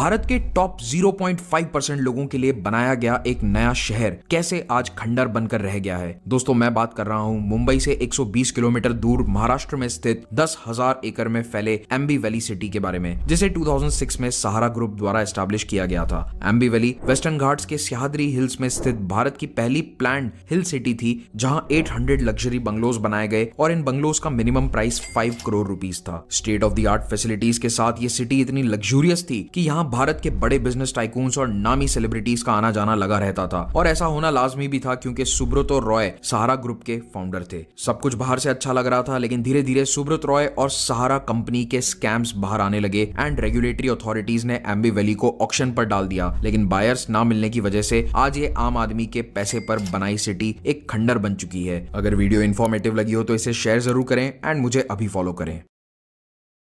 भारत के top 0.5 percent लोगों के लिए बनाया गया एक नया शहर कैसे आज खंडर बनकर रह गया है दोस्तों मैं बात कर रहा हूँ मुंबई से 120 किलोमीटर दूर महाराष्ट्र में स्थित दस हजार एकड़ में फैले एमबी वैली सिटी के बारे में जिसे 2006 में सहारा ग्रुप द्वारा स्टैब्लिश किया गया था एम्बी वैली वेस्टर्न घाट के सियादरी हिल्स में स्थित भारत की पहली प्लान हिल सिटी थी जहाँ एट लग्जरी बंगलोज बनाए गए और इन बंगलोज का minimum price five crore rupees था state of the art facilities के साथ ये सिटी इतनी लग्जूरियस थी की यहाँ भारत के बड़े बिजनेस टाइकून और नामी सेलिब्रिटीज का आना जाना लगा रहता था और ऐसा होना लाजमी भी था क्योंकि सुब्रत और रॉय सहारा ग्रुप के फाउंडर थे सब कुछ बाहर से अच्छा लग रहा था लेकिन धीरे धीरे सुब्रत रॉय और सहारा कंपनी के स्कैम्स बाहर आने लगे एंड रेगुलेटरी अथॉरिटीज ने एम्बी वैली को ऑक्शन पर डाल दिया लेकिन बायर्स ना मिलने की वजह से आज ये आम आदमी के पैसे पर बनाई सिटी एक खंडर बन चुकी है अगर वीडियो इन्फॉर्मेटिव लगी हो तो इसे शेयर जरूर करें एंड मुझे अभी फॉलो करें